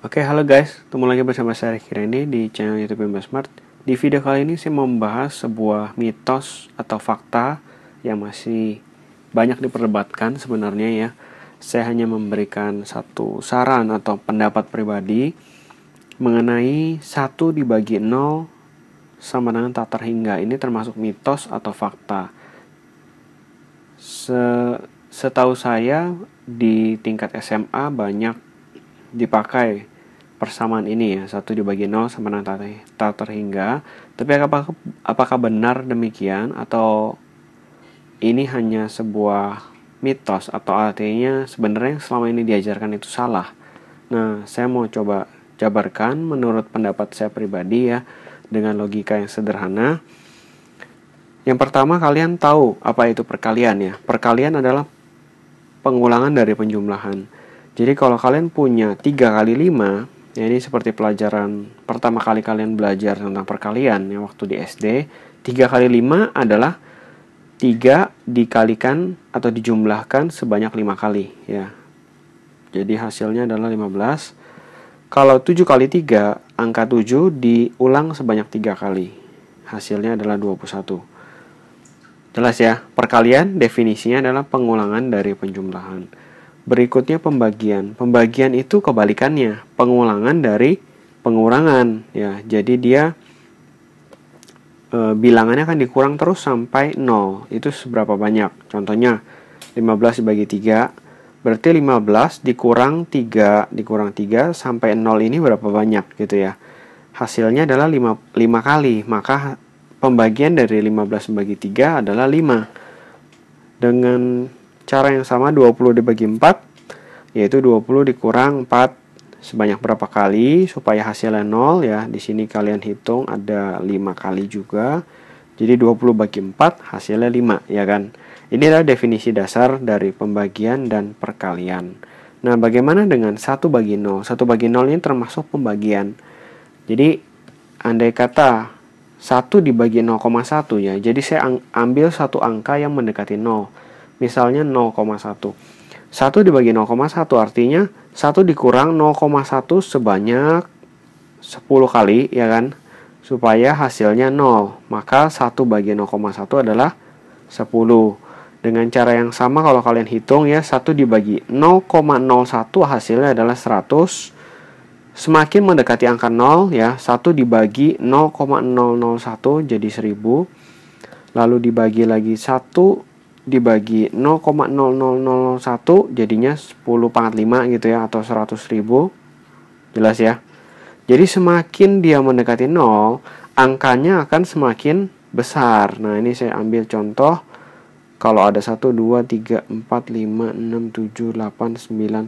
Oke, halo guys. Ketemu lagi bersama saya Riki ini di channel YouTube Bimba Smart. Di video kali ini saya mau membahas sebuah mitos atau fakta yang masih banyak diperdebatkan sebenarnya ya. Saya hanya memberikan satu saran atau pendapat pribadi mengenai satu dibagi nol sama dengan tak terhingga. Ini termasuk mitos atau fakta. Se setahu saya di tingkat SMA banyak dipakai persamaan ini ya satu dibagi nol sama dengan tak terhingga tapi apakah apakah benar demikian atau ini hanya sebuah mitos atau artinya sebenarnya yang selama ini diajarkan itu salah nah saya mau coba jabarkan menurut pendapat saya pribadi ya dengan logika yang sederhana yang pertama kalian tahu apa itu perkalian ya perkalian adalah pengulangan dari penjumlahan jadi kalau kalian punya 3 kali 5 Ya, ini seperti pelajaran pertama kali kalian belajar tentang perkalian yang waktu di SD. 3 kali 5 adalah 3 dikalikan atau dijumlahkan sebanyak 5 kali ya. Jadi hasilnya adalah 15. Kalau 7 kali 3, angka 7 diulang sebanyak 3 kali. Hasilnya adalah 21. Jelas ya, perkalian definisinya adalah pengulangan dari penjumlahan. Berikutnya pembagian. Pembagian itu kebalikannya, pengulangan dari pengurangan ya. Jadi dia e, bilangannya akan dikurang terus sampai 0. Itu seberapa banyak? Contohnya 15 dibagi 3 berarti 15 dikurang 3 dikurang 3 sampai 0 ini berapa banyak gitu ya. Hasilnya adalah 5, 5 kali, maka pembagian dari 15 bagi 3 adalah 5. Dengan cara yang sama 20 dibagi 4 yaitu 20 dikurang 4 sebanyak berapa kali supaya hasilnya 0 ya. Di sini kalian hitung ada 5 kali juga. Jadi 20 bagi 4 hasilnya 5 ya kan. Ini adalah definisi dasar dari pembagian dan perkalian. Nah, bagaimana dengan 1 bagi 0? 1 bagi 0 ini termasuk pembagian. Jadi andai kata 1 dibagi 0,1 ya. Jadi saya ambil satu angka yang mendekati 0 misalnya 0,1. 1 dibagi 0,1 artinya 1 dikurang 0,1 sebanyak 10 kali ya kan supaya hasilnya 0 maka 1 bagi 0,1 adalah 10 dengan cara yang sama kalau kalian hitung ya 1 dibagi 0,01 hasilnya adalah 100 semakin mendekati angka 0 ya 1 dibagi 0,001 jadi 1000 lalu dibagi lagi 1 dibagi 0,0001 jadinya 10 pangkat 5 gitu ya atau 100 ribu jelas ya jadi semakin dia mendekati 0 angkanya akan semakin besar nah ini saya ambil contoh kalau ada 1, 2, 3, 4, 5, 6, 7, 8, 9, 10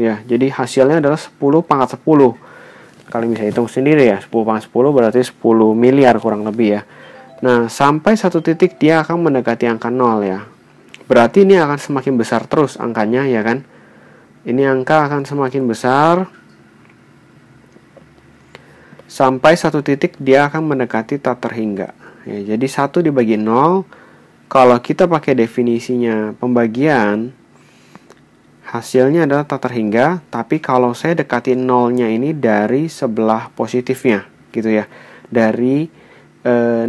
ya. Jadi hasilnya adalah 10 pangkat 10. Kalau bisa hitung sendiri ya, 10 pangkat 10 berarti 10 miliar kurang lebih ya. Nah, sampai satu titik dia akan mendekati angka 0 ya berarti ini akan semakin besar terus angkanya ya kan ini angka akan semakin besar sampai satu titik dia akan mendekati tak terhingga ya, jadi satu dibagi nol, kalau kita pakai definisinya pembagian hasilnya adalah tak terhingga tapi kalau saya dekati nolnya ini dari sebelah positifnya gitu ya dari e, eh, 0,1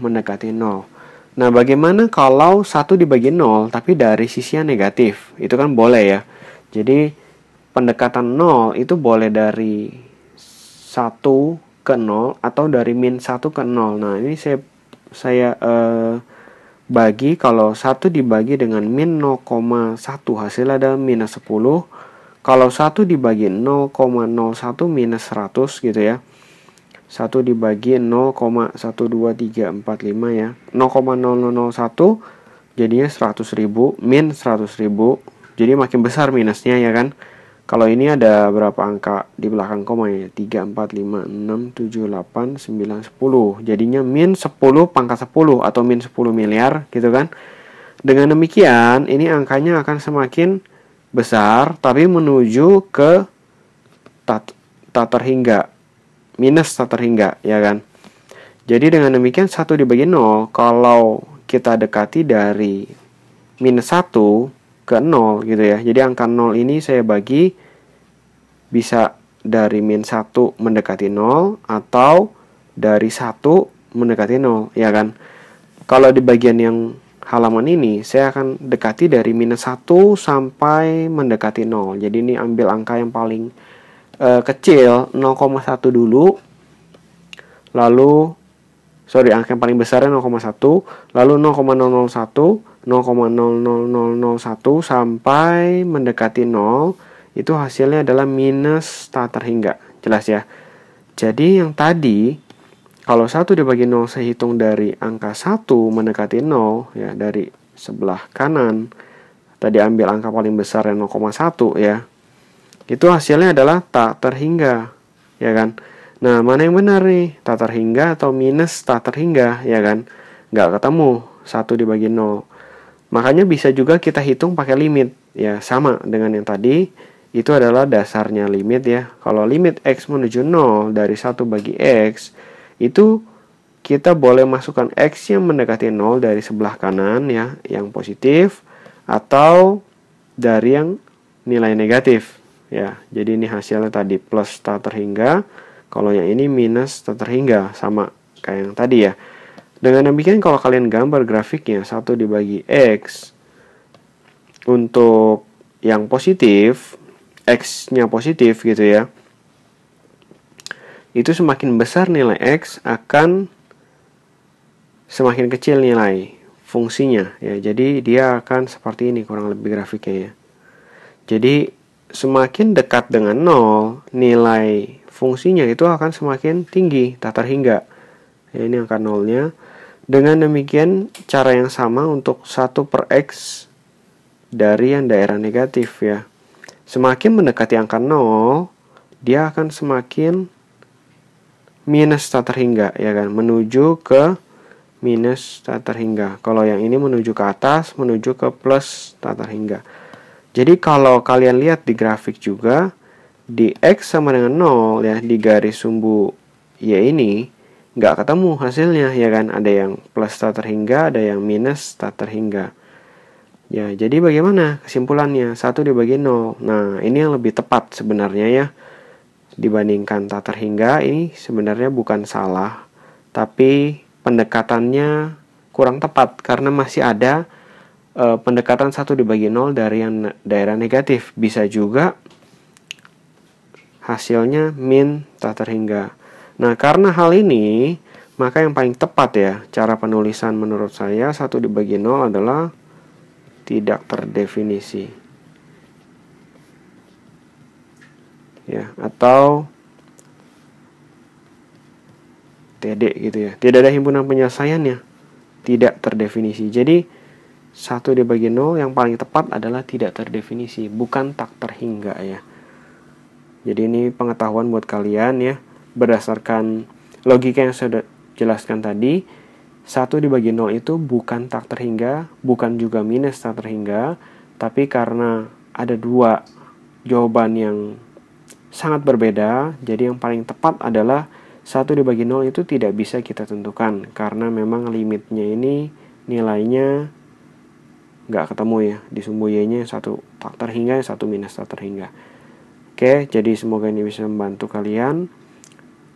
mendekati 0 Nah, bagaimana kalau satu dibagi nol tapi dari sisi yang negatif? Itu kan boleh ya. Jadi pendekatan nol itu boleh dari satu ke nol atau dari min satu ke nol Nah, ini saya saya eh, bagi kalau satu dibagi dengan min 0,1 hasil ada minus 10. Kalau satu dibagi 0,01 minus 100 gitu ya. 1 dibagi 0,12345 ya 0,0001 jadinya 100 ribu min 100 ribu jadi makin besar minusnya ya kan kalau ini ada berapa angka di belakang koma ya 3, 4, 5, 6, 7, 8, 9, 10 jadinya min 10 pangkat 10 atau min 10 miliar gitu kan dengan demikian ini angkanya akan semakin besar tapi menuju ke tak terhingga minus tak terhingga, ya kan? Jadi dengan demikian satu dibagi nol kalau kita dekati dari minus satu ke nol gitu ya. Jadi angka nol ini saya bagi bisa dari minus satu mendekati nol atau dari satu mendekati nol ya kan. Kalau di bagian yang halaman ini saya akan dekati dari minus satu sampai mendekati nol. Jadi ini ambil angka yang paling e, kecil 0,1 dulu lalu sorry angka yang paling besarnya 0,1 lalu 0,001 0,00001 sampai mendekati 0 itu hasilnya adalah minus tak terhingga jelas ya jadi yang tadi kalau satu dibagi 0 saya hitung dari angka 1 mendekati 0 ya dari sebelah kanan tadi ambil angka paling besar yang 0,1 ya itu hasilnya adalah tak terhingga, ya kan? Nah, mana yang benar nih? Tak terhingga atau minus tak terhingga, ya kan? Nggak ketemu, satu dibagi nol. Makanya bisa juga kita hitung pakai limit, ya sama dengan yang tadi. Itu adalah dasarnya limit ya. Kalau limit x menuju nol dari satu bagi x, itu kita boleh masukkan x yang mendekati nol dari sebelah kanan ya, yang positif, atau dari yang nilai negatif ya jadi ini hasilnya tadi plus tak terhingga kalau yang ini minus tak terhingga sama kayak yang tadi ya dengan demikian kalau kalian gambar grafiknya satu dibagi x untuk yang positif x-nya positif gitu ya itu semakin besar nilai x akan semakin kecil nilai fungsinya ya jadi dia akan seperti ini kurang lebih grafiknya ya jadi semakin dekat dengan nol, nilai fungsinya itu akan semakin tinggi, tak terhingga. Ya, ini angka nolnya. Dengan demikian, cara yang sama untuk 1 per X dari yang daerah negatif ya. Semakin mendekati angka nol, dia akan semakin minus tak terhingga ya kan, menuju ke minus tak terhingga. Kalau yang ini menuju ke atas, menuju ke plus tak terhingga. Jadi kalau kalian lihat di grafik juga di X sama dengan 0 ya di garis sumbu Y ini nggak ketemu hasilnya ya kan ada yang plus tak terhingga ada yang minus tak terhingga ya jadi bagaimana kesimpulannya satu dibagi nol? nah ini yang lebih tepat sebenarnya ya dibandingkan tak terhingga ini sebenarnya bukan salah tapi pendekatannya kurang tepat karena masih ada uh, pendekatan satu dibagi nol dari yang daerah negatif bisa juga hasilnya min tak terhingga. Nah, karena hal ini, maka yang paling tepat ya cara penulisan menurut saya satu dibagi nol adalah tidak terdefinisi. Ya, atau TD gitu ya. Tidak ada himpunan penyelesaiannya. Tidak terdefinisi. Jadi satu dibagi nol yang paling tepat adalah tidak terdefinisi, bukan tak terhingga ya. Jadi ini pengetahuan buat kalian ya, berdasarkan logika yang saya jelaskan tadi, satu dibagi nol itu bukan tak terhingga, bukan juga minus tak terhingga, tapi karena ada dua jawaban yang sangat berbeda, jadi yang paling tepat adalah satu dibagi nol itu tidak bisa kita tentukan karena memang limitnya ini nilainya nggak ketemu ya di sumbu y nya satu tak terhingga satu minus tak terhingga oke jadi semoga ini bisa membantu kalian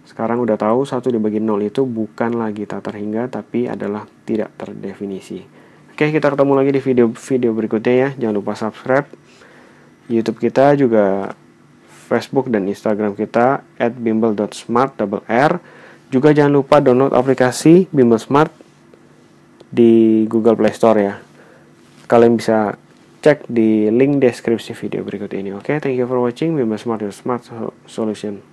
sekarang udah tahu satu dibagi nol itu bukan lagi tak terhingga tapi adalah tidak terdefinisi oke kita ketemu lagi di video video berikutnya ya jangan lupa subscribe YouTube kita juga Facebook dan Instagram kita at bimbel.smart double R. Juga jangan lupa download aplikasi Bimbel Smart di Google Play Store ya. Kalian bisa cek di link deskripsi video berikut ini. Oke, okay? thank you for watching Be Smart Your Smart Solution.